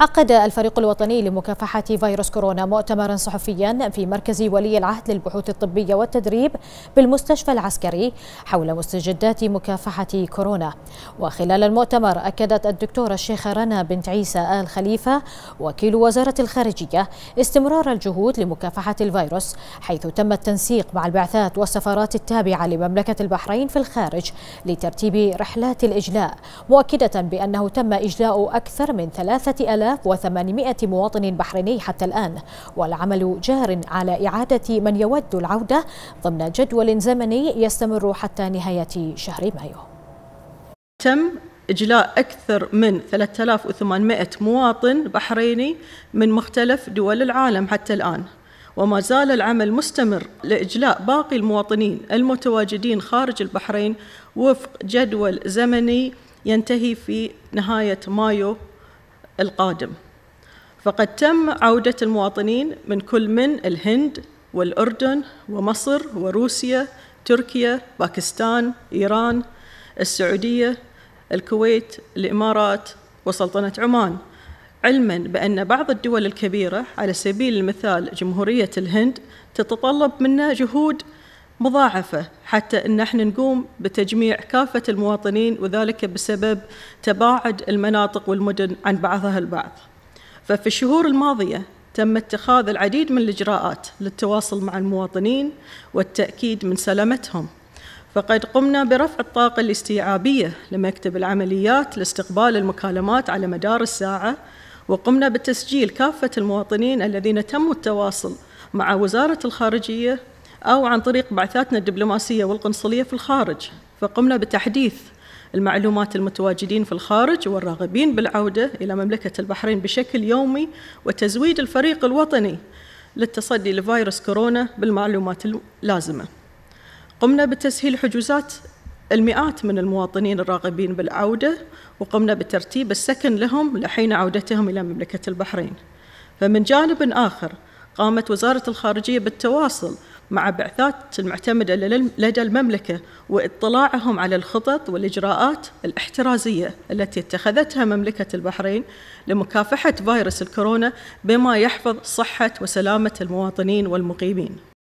عقد الفريق الوطني لمكافحة فيروس كورونا مؤتمرا صحفيا في مركز ولي العهد للبحوث الطبية والتدريب بالمستشفى العسكري حول مستجدات مكافحة كورونا وخلال المؤتمر أكدت الدكتورة الشيخة رنا بنت عيسى آل خليفة وكيل وزارة الخارجية استمرار الجهود لمكافحة الفيروس حيث تم التنسيق مع البعثات والسفارات التابعة لمملكة البحرين في الخارج لترتيب رحلات الإجلاء مؤكدة بأنه تم إجلاء أكثر من ثلاثة ألاف 3800 مواطن بحريني حتى الآن والعمل جار على إعادة من يود العودة ضمن جدول زمني يستمر حتى نهاية شهر مايو تم إجلاء أكثر من 3800 مواطن بحريني من مختلف دول العالم حتى الآن وما زال العمل مستمر لإجلاء باقي المواطنين المتواجدين خارج البحرين وفق جدول زمني ينتهي في نهاية مايو القادم فقد تم عودة المواطنين من كل من الهند والأردن ومصر وروسيا تركيا باكستان إيران السعودية الكويت الإمارات وسلطنة عمان علما بأن بعض الدول الكبيرة على سبيل المثال جمهورية الهند تتطلب منا جهود مضاعفة حتى ان احنا نقوم بتجميع كافه المواطنين وذلك بسبب تباعد المناطق والمدن عن بعضها البعض. ففي الشهور الماضيه تم اتخاذ العديد من الاجراءات للتواصل مع المواطنين والتاكيد من سلامتهم. فقد قمنا برفع الطاقه الاستيعابيه لمكتب العمليات لاستقبال المكالمات على مدار الساعه وقمنا بتسجيل كافه المواطنين الذين تم التواصل مع وزاره الخارجيه أو عن طريق بعثاتنا الدبلوماسية والقنصلية في الخارج فقمنا بتحديث المعلومات المتواجدين في الخارج والراغبين بالعودة إلى مملكة البحرين بشكل يومي وتزويد الفريق الوطني للتصدي لفيروس كورونا بالمعلومات اللازمة قمنا بتسهيل حجوزات المئات من المواطنين الراغبين بالعودة وقمنا بترتيب السكن لهم لحين عودتهم إلى مملكة البحرين فمن جانب آخر قامت وزارة الخارجية بالتواصل مع بعثات المعتمدة لدى المملكة واطلاعهم على الخطط والإجراءات الاحترازية التي اتخذتها مملكة البحرين لمكافحة فيروس الكورونا بما يحفظ صحة وسلامة المواطنين والمقيمين